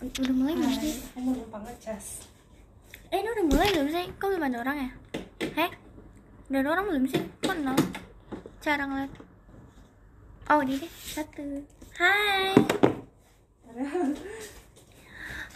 udah mulai belum sih? Aku mau numpang ngecas. Eh, ini udah mulai belum sih? Kok belum ada orang ya? Heh? Udah ada orang belum sih? Kok nol? Cara ngeliat. Oh, ini deh. Satu. Hai.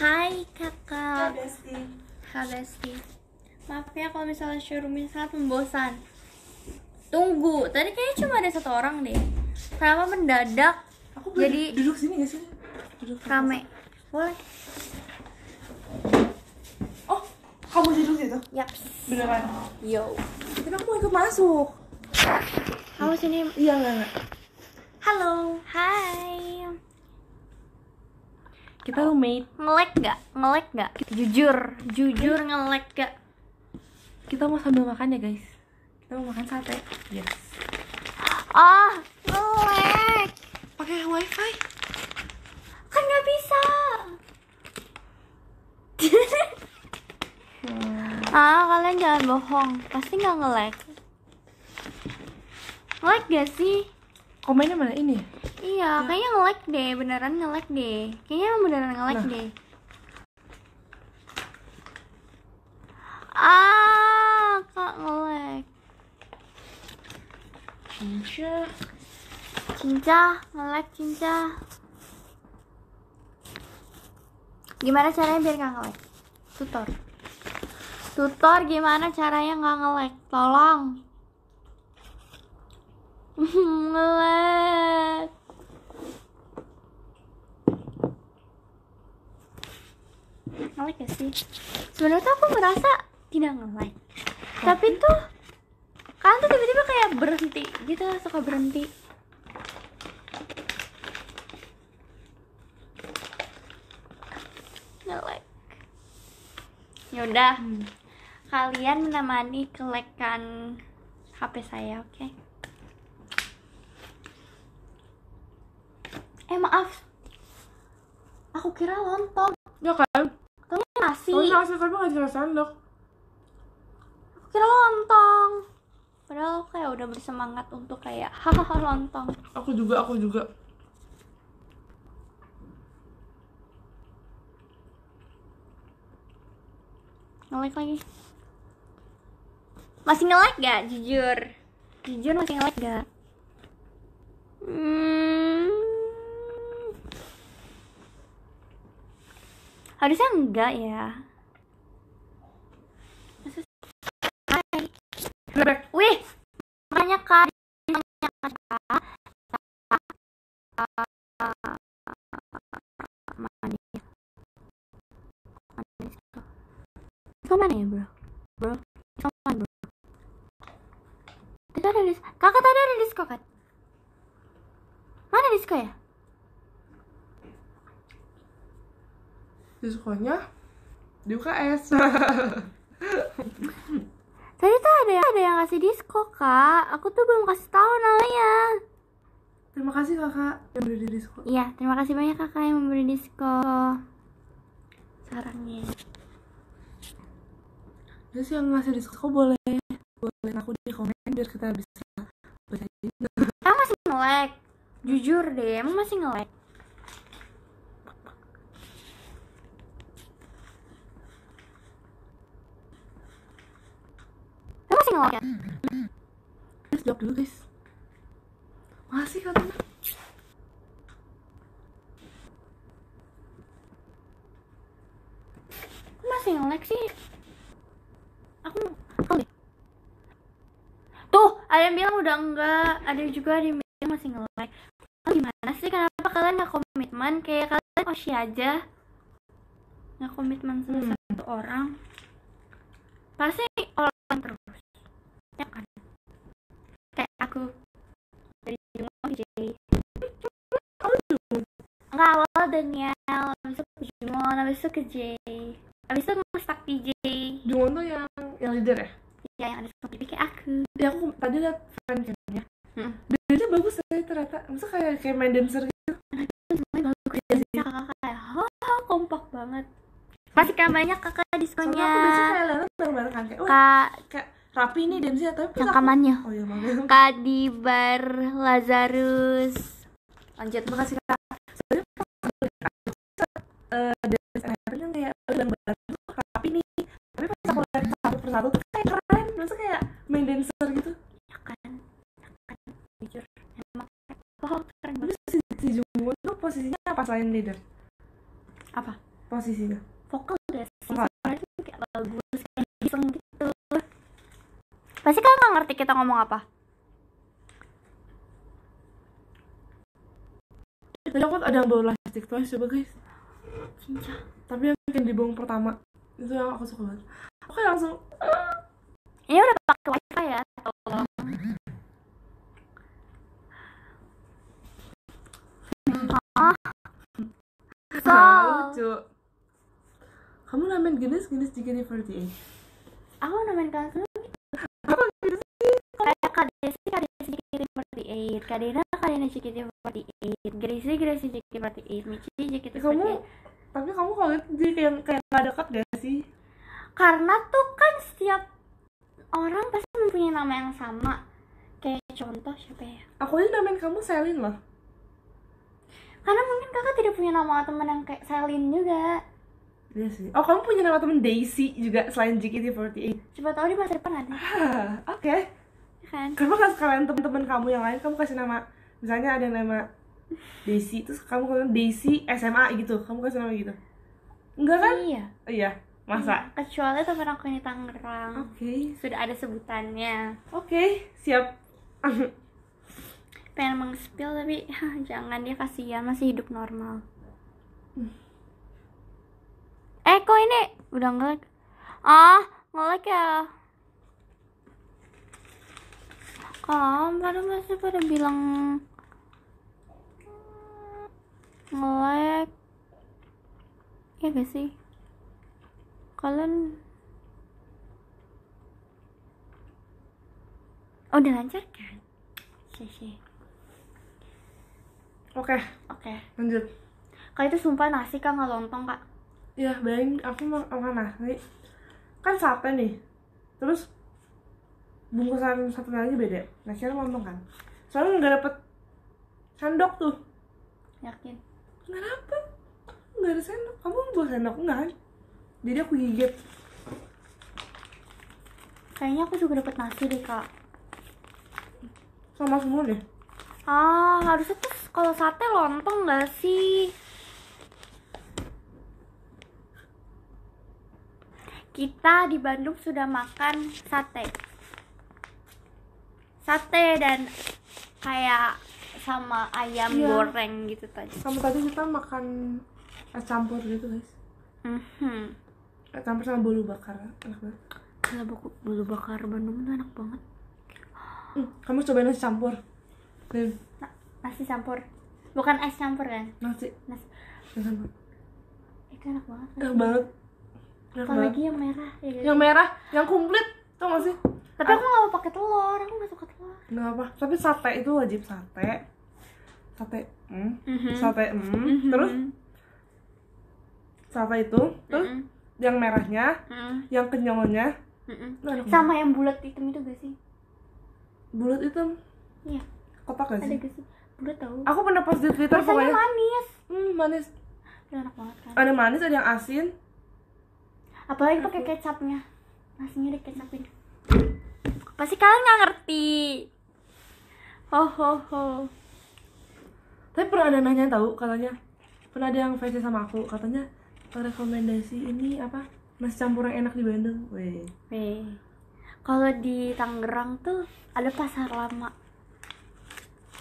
Hai, kakak. Hai, Besti. Hai, Besti. Maaf ya kalau misalnya showroomnya sangat membosan. Tunggu, tadi kayaknya cuma ada satu orang deh. Kenapa mendadak? Aku jadi duduk sini gak sih? Duduk rame boleh Oh, kamu duduk situ? Yap. Beneran? Yo. Tapi aku mau ikut masuk. Kamu sini? Iya, enggak, enggak. Halo. Hai. Kita oh. roommate. Ngelek nggak Ngelek nggak? Jujur, jujur ngelek nggak? Kita mau sambil makan ya, guys. Kita mau makan sate. Yes. Oh, ah, ngelek. Pakai wifi? Kan nggak bisa. ah kalian jangan bohong pasti nggak nge lag nge lag gak sih komennya mana ini iya nah. kayaknya nge lag deh beneran nge lag deh kayaknya beneran nge lag nah. deh ah kak nge lag cinca cinca nge lag cinca gimana caranya biar nggak nge lag tutor Tutor gimana caranya nggak ngelek? Tolong. ngelek. Ngelek gak sih? Sebenarnya tuh aku merasa tidak ngelek. Tapi tuh kalian tuh tiba-tiba kayak berhenti gitu, suka berhenti. Ngelek. Yaudah. Hmm kalian menemani kelekan HP saya, oke? Okay? Eh maaf, aku kira lontong. Ya kan? Kamu nasi. Kamu nasi tapi nggak jelas sendok. Aku kira lontong. Padahal aku kayak udah bersemangat untuk kayak hahaha lontong. Aku juga, aku juga. Ngelik lagi masih nge-like gak jujur jujur masih nge-like gak hmm. harusnya enggak ya Hai. Wih, makanya kak, makanya kak, Kau mana ya bro? Bro? Kakak tadi ada Disko kan? Mana Disko ya? Diskonya di UKS. tadi tuh ada yang ada yang kasih disko kak. Aku tuh belum kasih tahu namanya. Terima kasih kakak yang di disko. Iya, terima kasih banyak kakak yang memberi disko. Sarangnya. Terus yang ngasih disko boleh boleh aku di komen biar kita bisa kamu masih nge-lag Jujur deh, emang masih nge-lag Kamu masih ngelek ya? Guys, jawab dulu guys Masih katanya Masih nge-lag sih yang bilang udah enggak ada juga ada yang masih nge gimana sih kenapa kalian nggak komitmen kayak kalian oshi aja nggak komitmen sama hmm. satu orang pasti orang terus ya kan kayak aku dari Jumo jadi kamu dulu nggak awal Daniel besok itu ke Jumo habis itu ke J habis itu ngestak di J Jumon tuh yang yang leader ya Ya, yang ada seperti pikir aku ya aku tadi liat fancamnya hmm. dananya bagus ya ternyata masa kayak kayak main dancer gitu semuanya bagus ya sih kakak kayak ho kompak banget pasti kan banyak kakak diskonnya soalnya aku biasanya kayak liat bareng-bareng kan kayak kak kayak rapi nih dance tapi yang kamannya oh iya makanya kak di bar Lazarus lanjut makasih kak soalnya uh, eh, dan yang kayak udah bareng rapi nih tapi pas aku lihat satu persatu tuh kayak main dancer gitu ya kan ya kan jujur emang oh keren banget si, si Jungwoo tuh posisinya apa selain leader apa posisinya vokal guys, vokal itu kayak bagus kayak iseng gitu pasti kalian nggak ngerti kita ngomong apa Tadi aku ada yang bawa plastik twice coba guys iya. Tapi yang bikin dibuang pertama Itu yang aku suka banget aku langsung ah ini udah pakai wifi ya tolong oh so lucu kamu namain Guinness Guinness di Guinness 48 aku namain kamu apa Guinness sih kayak KDC KDC di Guinness 48 Kadena Kadena di 48 Gracie Gracie di 48 Michi di 48 kamu tapi kamu kalau lihat dia kayak kayak nggak dekat gak sih karena tuh kan setiap orang pasti mempunyai nama yang sama kayak contoh siapa ya aku aja namain kamu Selin lah. karena mungkin kakak tidak punya nama teman yang kayak Selin juga Iya sih. Oh, kamu punya nama teman Daisy juga selain JKT48? Coba tahu di masa depan ada Ah, oke. Okay. Iya kan. Kamu gak sekalian teman-teman kamu yang lain, kamu kasih nama misalnya ada nama Daisy, terus kamu kasih Daisy SMA gitu. Kamu kasih nama gitu. Enggak kan? Iya. Iya. Masa? Hmm, kecuali teman aku ini Tangerang. Oke. Okay. Sudah ada sebutannya. Oke, okay, siap. Pengen mengspil tapi jangan dia kasihan masih hidup normal. Eh, kok ini udah ngelag? Ah, ngelag ya. oh, baru masih pada bilang ngelag. Ya gak sih? kalian oh, udah lancar kan sih oke okay. oke okay. lanjut kali itu sumpah nasi kak nggak lontong kak Iya, bayangin aku mau makan nasi kan sate nih terus bungkusan satu lagi beda Nasi kan lontong kan soalnya nggak dapet sendok tuh yakin nggak dapet nggak ada sendok kamu bawa sendok nggak jadi aku gigit kayaknya aku juga dapat nasi deh kak sama semua deh ah harusnya tuh kalau sate lontong gak sih kita di Bandung sudah makan sate sate dan kayak sama ayam iya. goreng gitu tadi Kamu tadi kita makan es campur gitu guys mm -hmm campur sama bolu bakar enak banget Gila, bolu bakar Bandung tuh enak banget hmm, kamu cobain nasi campur Nih. Na nasi campur bukan es campur kan nasi nasi, nasi campur itu enak banget enak banget apalagi yang merah ya gitu. yang merah yang komplit tau gak sih tapi aku nggak mau pakai telur aku nggak suka telur nggak apa tapi sate itu wajib sate sate mm, mm -hmm. Mhm. sate mm, mm -hmm. Mhm. terus sate itu terus mm -hmm yang merahnya, mm. yang kenyalnya. Mm Sama yang bulat hitam itu gak sih? Bulat hitam? Iya. Kotak gak sih? gak sih? Bulat tau. Aku pernah pas di Twitter Rasanya pokoknya. manis. Hmm, manis. Ya, enak banget kan. Ada manis, ada yang asin. Apalagi pakai kecapnya. Nasinya kecapin. Pasti kalian gak ngerti. Ho ho ho. Tapi pernah ada nanya tahu katanya. Pernah ada yang face sama aku, katanya rekomendasi ini apa mas campur yang enak di Bandung weh weh kalau di Tangerang tuh ada pasar lama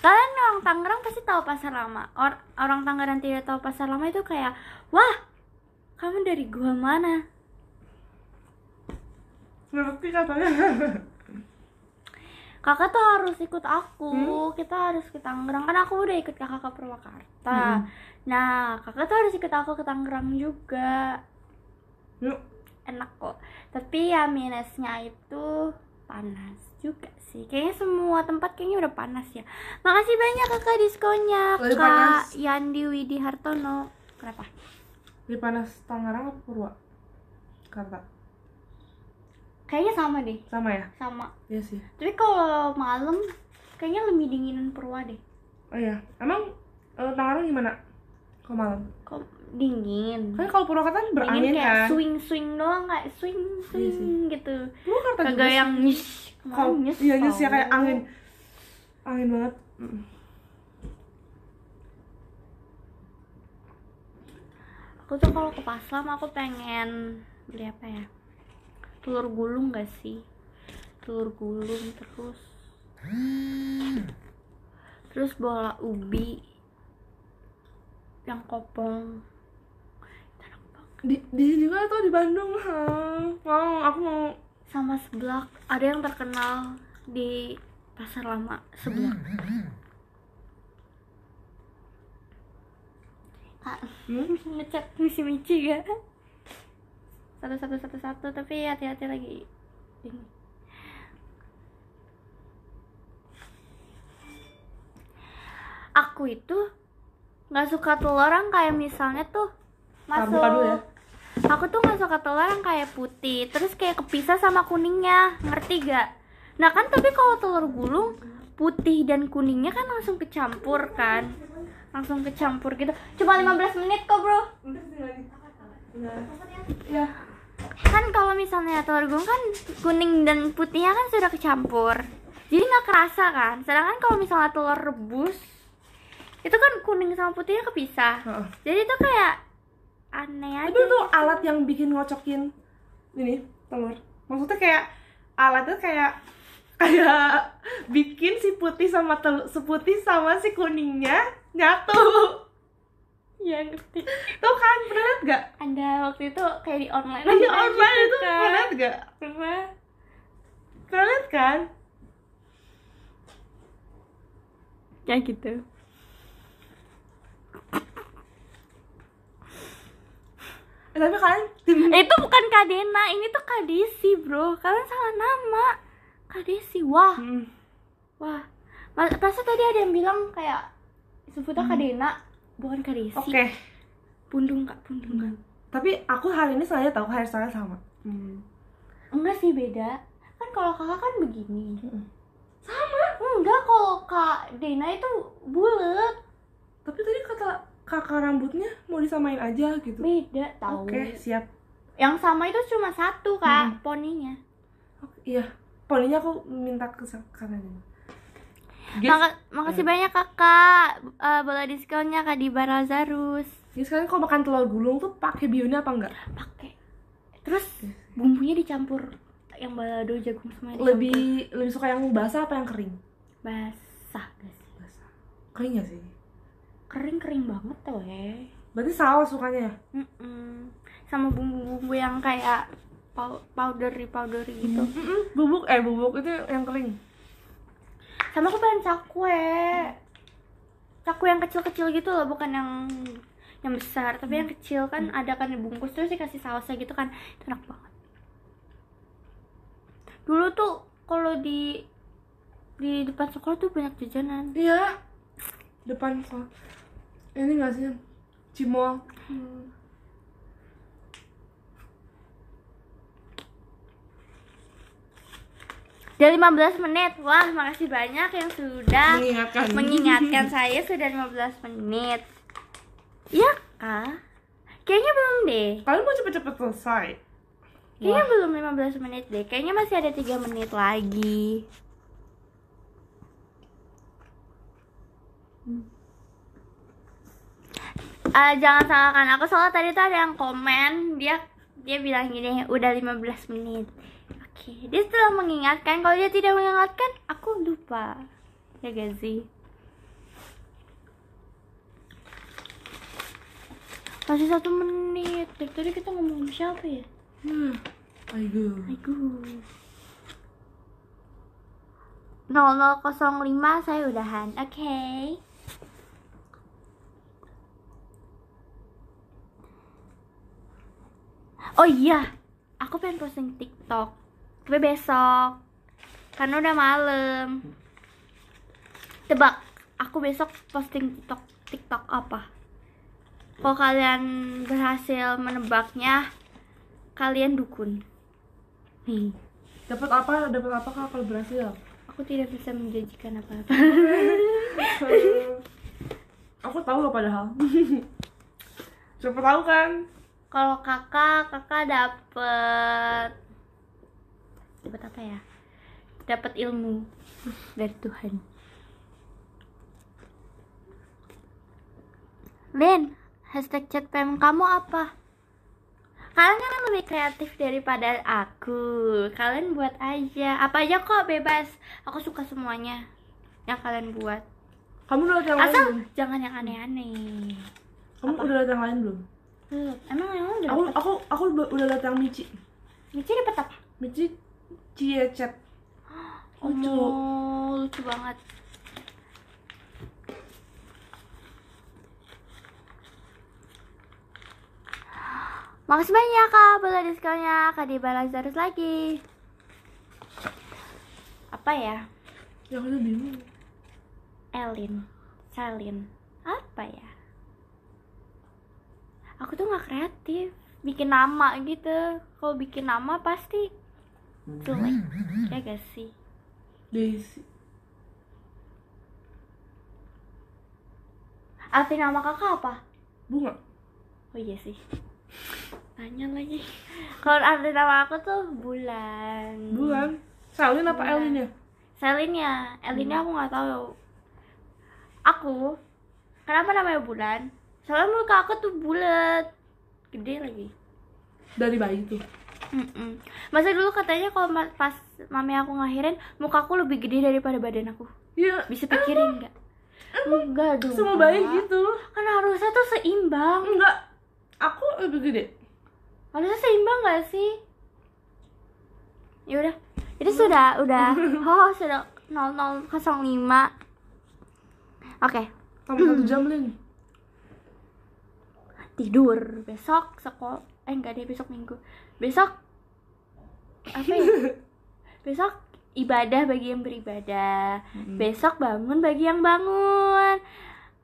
kalian orang Tangerang pasti tahu pasar lama Or orang Tangerang tidak tahu pasar lama itu kayak wah kamu dari gua mana ngerti katanya kakak tuh harus ikut aku hmm? kita harus ke Tangerang kan aku udah ikut kakak ke Purwakarta hmm. nah kakak tuh harus ikut aku ke Tangerang juga yuk enak kok tapi ya minusnya itu panas juga sih kayaknya semua tempat kayaknya udah panas ya makasih banyak kakak diskonnya Lagi kak panas. Yandi Widi Hartono kenapa lebih panas Tangerang atau Purwakarta kayaknya sama deh sama ya sama iya sih tapi kalau malam kayaknya lebih dinginan perwa deh oh iya emang uh, e, Tangerang gimana kalau malam kok dingin kan kalau Purwakarta berangin dingin kayak kan swing swing doang kayak swing swing iya gitu Purwakarta kagak juga yang nyes kalau iya nyes ya kayak angin angin banget aku tuh kalau ke Paslam aku pengen beli apa ya telur gulung gak sih telur gulung terus terus bola ubi yang kopong di, di sini juga tuh di Bandung ha. mau aku mau sama seblak ada yang terkenal di pasar lama seblak ah, hmm? ngecek misi misi gak satu satu satu satu tapi hati-hati lagi ini aku itu nggak suka telur orang kayak misalnya tuh masuk ya. aku tuh nggak suka telur orang kayak putih terus kayak kepisah sama kuningnya ngerti gak nah kan tapi kalau telur gulung putih dan kuningnya kan langsung kecampur kan langsung kecampur gitu cuma 15 menit kok bro kan kalau misalnya telur gulung kan kuning dan putihnya kan sudah kecampur jadi nggak kerasa kan sedangkan kalau misalnya telur rebus itu kan kuning sama putihnya kepisah uh. jadi itu kayak aneh aja tapi itu alat yang bikin ngocokin ini telur maksudnya kayak alat itu kayak kayak bikin si putih sama telur si sama si kuningnya nyatu Iya ngerti. Tuh kan pernah liat gak? Ada waktu itu kayak di online. Iya online gitu, itu kan? pernah liat gak? Pernah. Pernah liat kan? Ya gitu. Eh, tapi kalian itu bukan Kadena, ini tuh Kadesi bro. Kalian salah nama. Kadesi, wah, hmm. wah. Masa tadi ada yang bilang kayak sebutnya hmm. Kadena bukan karisi oke okay. pundung kak pundung hmm. tapi aku hari ini saya tahu hairstyle sama hmm. enggak sih beda kan kalau kakak kan begini hmm. sama enggak kalau kak Dena itu bulat tapi tadi kata kakak rambutnya mau disamain aja gitu beda tahu oke okay, siap yang sama itu cuma satu kak hmm. poninya oh, iya poninya aku minta ke kanan maka, makasih hmm. banyak kakak uh, bola diskonnya kak di Barazarus ya sekarang kalau makan telur gulung tuh pakai bihunnya apa enggak pakai terus bumbunya dicampur yang balado jagung semua dicampur. lebih suka yang basah apa yang kering basah guys basah kering gak sih kering kering banget tuh ya. berarti saus sukanya ya mm -mm. sama bumbu-bumbu yang kayak powder powdery gitu mm -mm. bubuk eh bubuk itu yang kering sama aku pengen cakwe cakwe yang kecil-kecil gitu loh bukan yang yang besar tapi yang kecil kan ada kan dibungkus terus dikasih sausnya gitu kan itu enak banget dulu tuh kalau di di depan sekolah tuh banyak jajanan iya depan sekolah ini gak sih cimol hmm Dari 15 menit. Wah, makasih banyak yang sudah mengingatkan, mengingatkan saya sudah 15 menit. ya? kak, Kayaknya belum deh. Kalian mau cepet-cepet selesai. Kayaknya Wah. belum 15 menit deh. Kayaknya masih ada 3 menit lagi. uh, jangan salahkan aku soalnya tadi tuh ada yang komen dia dia bilang gini udah 15 menit Oke, okay. dia setelah mengingatkan. Kalau dia tidak mengingatkan, aku lupa. Ya gak sih? Masih satu menit. Dari tadi kita ngomong siapa ya? Hmm. Aigo. Aigo. 0005 saya udahan. Oke. Okay. Oh iya, aku pengen posting TikTok tapi besok karena udah malam tebak aku besok posting tiktok tiktok apa kalau kalian berhasil menebaknya kalian dukun nih dapat apa dapat apa kalau berhasil aku tidak bisa menjanjikan apa-apa aku tahu loh padahal siapa tahu kan kalau kakak kakak dapet dapat apa ya dapat ilmu dari Tuhan Lin hashtag chat PM kamu apa kalian kan lebih kreatif daripada aku kalian buat aja apa aja kok bebas aku suka semuanya yang kalian buat kamu udah yang asal lain belum? jangan yang aneh-aneh kamu apa? udah datang yang lain belum hmm, emang yang udah aku, aku aku aku udah datang yang mici mici dapat apa mici dia ya, cat lucu oh, lucu banget Makasih banyak kak, boleh diskonnya Kak dibalas terus lagi Apa ya? Yang aku bingung Elin, Salin Apa ya? Aku tuh gak kreatif Bikin nama gitu Kalau bikin nama pasti cuek hmm. ya gak sih Daisy arti nama kakak apa bunga oh iya sih tanya lagi kalau arti nama aku tuh bulan bulan Selin apa bulan. Elin ya Selin ya Elin hmm. aku nggak tahu aku kenapa namanya bulan soalnya muka aku tuh bulat gede lagi dari bayi tuh Masa dulu katanya kalau pas mami aku muka aku lebih gede daripada badan aku. Iya. Bisa pikirin nggak? Enggak dong. Semua bayi gitu. Kan harusnya tuh seimbang. Enggak. Aku lebih gede. Harusnya seimbang gak sih? Ya udah. Jadi hmm. sudah udah oh sudah 0005. Oke. Okay. Tambah satu jam, lagi Tidur besok sekolah eh enggak deh besok minggu besok apa ya besok ibadah bagi yang beribadah hmm besok bangun bagi yang bangun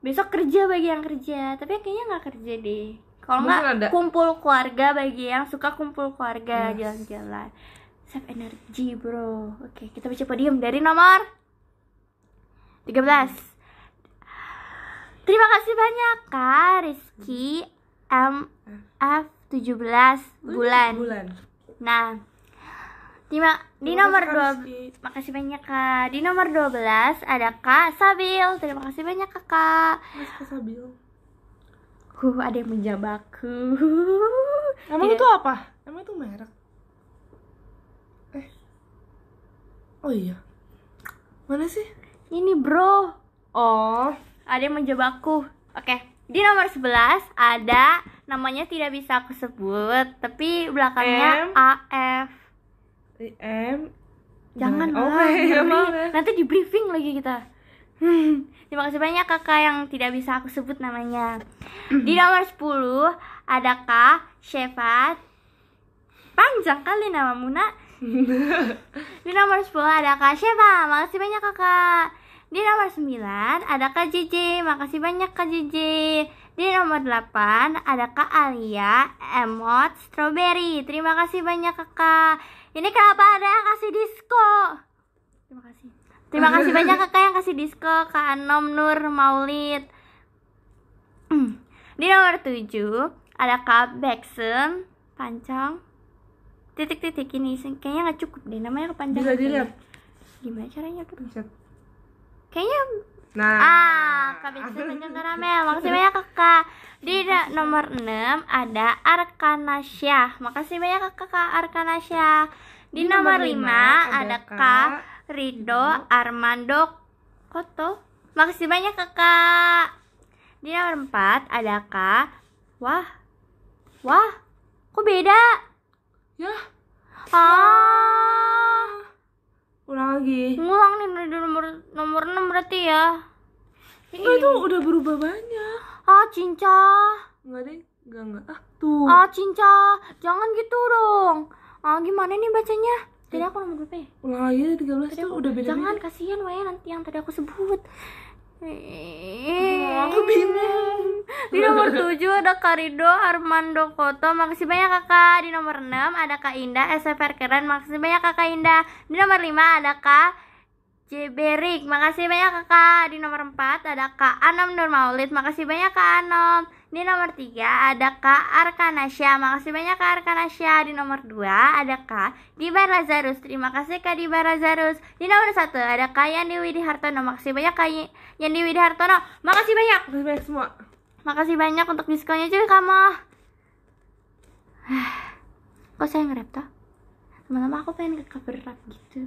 besok kerja bagi yang kerja tapi kayaknya nggak kerja deh kalau nggak kumpul keluarga bagi yang suka kumpul keluarga jalan jalan-jalan save energi bro oke kita baca podium dari nomor 13 Terima kasih banyak Kak Rizky M F 17 bulan. bulan. Nah, di, ma di nomor dua, Makasih banyak Kak. Di nomor 12 ada Kak Sabil. Terima kasih banyak Kakak. Mas Kak Sabil. Huh, ada yang menjabaku. Emang itu apa? Emang itu merek? Eh. Oh iya. Mana sih? Ini, Bro. Oh, ada yang menjabaku. Oke. Okay. Di nomor 11 ada namanya tidak bisa aku sebut, tapi belakangnya M, AF. M. Jangan oh, lah. Okay, Nanti di briefing lagi kita. Hmm, terima kasih banyak kakak yang tidak bisa aku sebut namanya. Di nomor 10 ada Kak Shefat. Panjang kali nama Muna. Di nomor 10 ada Kak Shefa. Makasih banyak kakak. Di nomor 9 ada Kak JJ, makasih banyak Kak JJ. Di nomor 8 ada Kak Alia, Emot, Strawberry. Terima kasih banyak kakak. Ini kenapa ada yang kasih disco? Terima kasih. Terima kasih banyak kakak yang kasih disco, Kak Anom Nur Maulid. Di nomor 7 ada Kak Bexen, Pancong. Titik-titik ini kayaknya nggak cukup deh namanya kepanjangan. Bisa dilihat. Ya. Gimana caranya tuh? Bisa kayaknya nah ah kabin sepanjang karamel makasih banyak kakak di nomor 6 ada arkanasya makasih banyak kakak kak Arkanasya di, di nomor 5 ada kak Rido Armando Koto makasih banyak kakak di nomor 4 ada kak wah wah kok beda ya ah ya ulang lagi ngulang nih dari nomor nomor enam berarti ya eh, Enggak itu udah berubah banyak ah cinca enggak deh enggak enggak ah tuh ah cinca jangan gitu dong ah gimana nih bacanya tadi eh. aku nomor berapa ya? ulang lagi ya, tiga belas tuh udah beda jangan kasihan weh nanti yang tadi aku sebut eh, aku bingung di nomor 7 ada Karido Armando Koto Makasih banyak kakak Di nomor 6 ada Kak Indah SFR keren Makasih banyak kakak Indah Di nomor 5 ada Kak Jeberik Makasih banyak kakak Di nomor 4 ada Kak Anom Nur Maulid Makasih banyak Kak Anom Di nomor 3 ada Kak Arkanasya Makasih banyak Kak Arkanasya Di nomor 2 ada Kak Diba Lazarus Terima kasih Kak Diba Lazarus Di nomor 1 ada Kak Yandi Widi Hartono Makasih banyak Kak Yandi Widi Hartono Makasih banyak Makasih banyak semua Makasih banyak untuk diskonnya cuy kamu. Kok saya nge-rap toh? Lama-lama aku pengen ke cover rap gitu.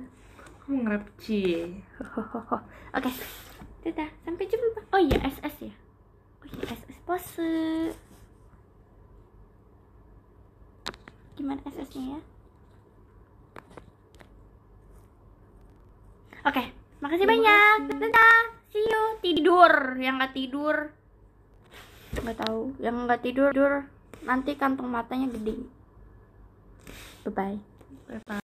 Kamu nge-rap Oke. Okay. Dadah, sampai jumpa. Oh iya, SS ya. Oh iya, SS pose. Gimana SS-nya ya? Oke, okay. makasih banyak. Kasih. See you. Tidur yang gak tidur nggak tahu yang nggak tidur tidur nanti kantong matanya gede bye bye, bye, -bye.